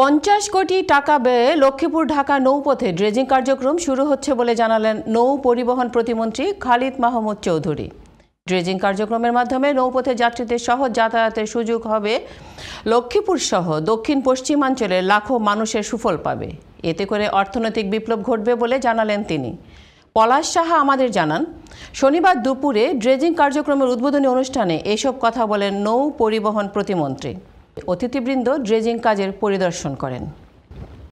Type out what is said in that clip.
পঞ্চাশ কোটি টাকা ব্যয়ে লক্ষ্মীপুর ঢাকা নৌপথে ড্রেজিং কার্যক্রম শুরু হচ্ছে বলে জানালেন নৌ পরিবহন প্রতিমন্ত্রী খালিদ মাহমুদ চৌধুরী ড্রেজিং কার্যক্রমের মাধ্যমে নৌপথে যাত্রীদের সহজ যাতায়াতের সুযোগ হবে লক্ষ্মীপুর সহ দক্ষিণ পশ্চিমাঞ্চলের লাখো মানুষের সুফল পাবে এতে করে অর্থনৈতিক বিপ্লব ঘটবে বলে জানালেন তিনি পলাশ সাহা আমাদের জানান শনিবার দুপুরে ড্রেজিং কার্যক্রমের উদ্বোধনী অনুষ্ঠানে এসব কথা বলেন নৌ পরিবহন প্রতিমন্ত্রী অতিথিবৃন্দ ড্রেজিং কাজের পরিদর্শন করেন